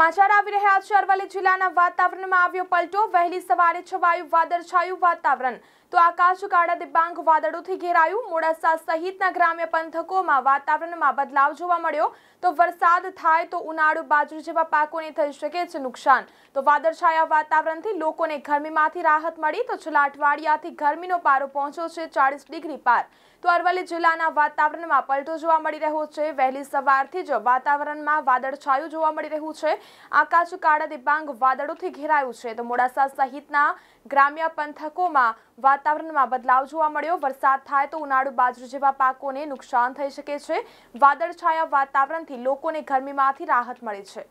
સમાચાર આવી રહ્યા છે અરવલ્લી જિલ્લાના વાતાવરણમાં આવ્યો પલટો વહેલી સવારે છવાયું વાદળછાયું વાતાવરણ તો આકાશ કાળા દિવ્યાંગ વાદળોથી ઘેરાયું મોડાસા સહિતના ગ્રામ્ય પંથકોમાં વાતાવરણમાં બદલાવ જોવા મળ્યો તો વરસાદ થાય તો ઉનાળુ બાજરી જેવા પાકોને થઈ શકે છે નુકસાન તો વાદળછાયા વાતાવરણથી લોકોને ગરમીમાંથી રાહત મળી તો છેલ્લા અઠવાડિયાથી ગરમીનો પારો પહોંચ્યો છે ચાળીસ ડિગ્રી પાર તો અરવલ્લી જિલ્લાના વાતાવરણમાં પલટો જોવા મળી રહ્યો છે વહેલી સવારથી જ વાતાવરણમાં વાદળછાયું જોવા મળી રહ્યું છે આકાશ કાળા દિબાંગ વાદળોથી ઘેરાયું છે તો મોડાસા સહિતના ગ્રામ્ય પંથકોમાં વાતાવરણમાં બદલાવ જોવા મળ્યો વરસાદ થાય તો ઉનાળુ બાજરી જેવા પાકોને નુકસાન થઈ શકે છે વાદળછાયા વાતાવરણથી લોકોને ગરમીમાંથી રાહત મળે છે